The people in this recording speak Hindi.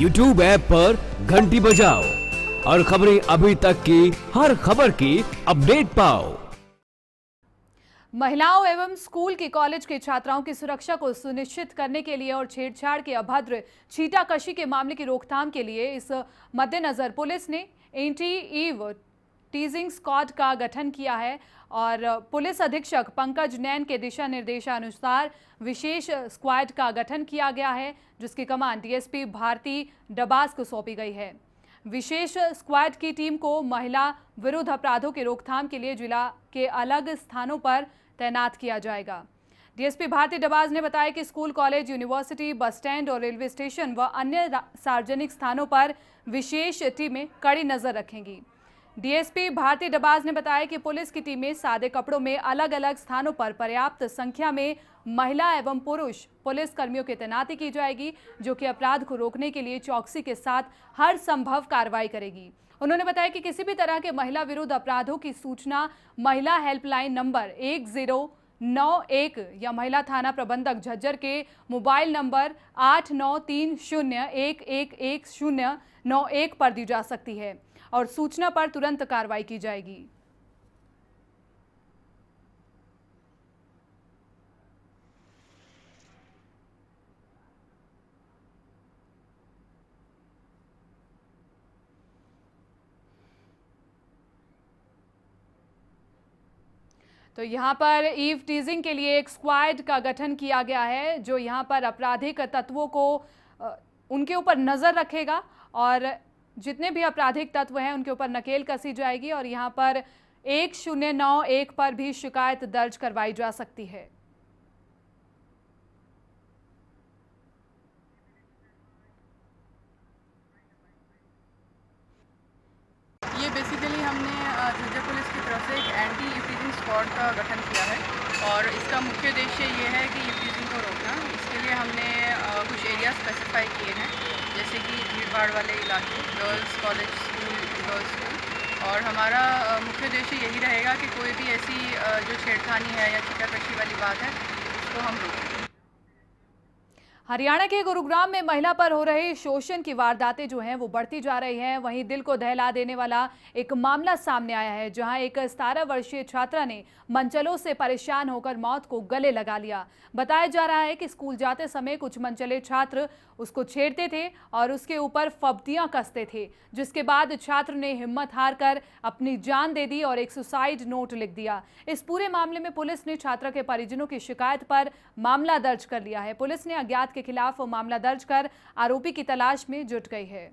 यूट्यूब ऐप पर घंटी बजाओ और खबरें अभी तक की हर खबर की अपडेट पाओ महिलाओं एवं स्कूल के कॉलेज के छात्राओं की सुरक्षा को सुनिश्चित करने के लिए और छेड़छाड़ के अभद्र छीटाकशी के मामले की रोकथाम के लिए इस मद्देनजर पुलिस ने एंटी ईव टीजिंग स्क्वाड का गठन किया है और पुलिस अधीक्षक पंकज नैन के दिशा निर्देशानुसार विशेष स्क्वाड का गठन किया गया है जिसकी कमान डीएसपी भारती डबास को सौंपी गई है विशेष स्क्वाड की टीम को महिला विरुद्ध अपराधों की रोकथाम के लिए जिला के अलग स्थानों पर तैनात किया जाएगा डीएसपी भारती डबाज ने बताया कि school college university bus stand और रेलवे स्टेशन व अन्य सार्वजनिक स्थानों पर विशेष टीमें कड़ी नजर रखेंगी डीएसपी भारती डबाज ने बताया कि पुलिस की टीमें सादे कपड़ों में अलग अलग स्थानों पर पर्याप्त संख्या में महिला एवं पुरुष पुलिस कर्मियों की तैनाती की जाएगी जो कि अपराध को रोकने के लिए चौकसी के साथ हर संभव कार्रवाई करेगी उन्होंने बताया कि किसी भी तरह के महिला विरुद्ध अपराधों की सूचना महिला हेल्पलाइन नंबर एक जीरो नौ एक या महिला थाना प्रबंधक झज्जर के मोबाइल नंबर आठ नौ तीन शून्य एक एक एक शून्य नौ एक पर दी जा सकती है और सूचना पर तुरंत कार्रवाई की जाएगी तो यहाँ पर ईव टीजिंग के लिए एक स्क्वाड का गठन किया गया है जो यहाँ पर आपराधिक तत्वों को उनके ऊपर नज़र रखेगा और जितने भी आपराधिक तत्व हैं उनके ऊपर नकेल कसी जाएगी और यहाँ पर एक शून्य नौ एक पर भी शिकायत दर्ज करवाई जा सकती है ये बेसिकली हमने तरफ से एक एंटी यूपीजिंग स्क्वाड का गठन किया है और इसका मुख्य उद्देश्य ये है कि यूपीजिंग को रोकना इसके लिए हमने कुछ एरिया स्पेसिफाई किए हैं जैसे कि भीड़ वाले इलाके girls college school girls school और हमारा मुख्य उद्देश्य यही रहेगा कि कोई भी ऐसी जो छेड़खानी है या छिकाकशी वाली बात है उसको हम रोकें हरियाणा के गुरुग्राम में महिला पर हो रहे शोषण की वारदातें जो हैं वो बढ़ती जा रही हैं वहीं दिल को दहला देने वाला एक मामला सामने आया है जहां एक सतारह वर्षीय छात्रा ने मंचलों से परेशान होकर मौत को गले लगा लिया बताया जा रहा है कि स्कूल जाते समय कुछ मंचले छात्र उसको छेड़ते थे और उसके ऊपर फब्तियाँ कसते थे जिसके बाद छात्र ने हिम्मत हार कर अपनी जान दे दी और एक सुसाइड नोट लिख दिया इस पूरे मामले में पुलिस ने छात्रा के परिजनों की शिकायत पर मामला दर्ज कर लिया है पुलिस ने अज्ञात के खिलाफ मामला दर्ज कर आरोपी की तलाश में जुट गई है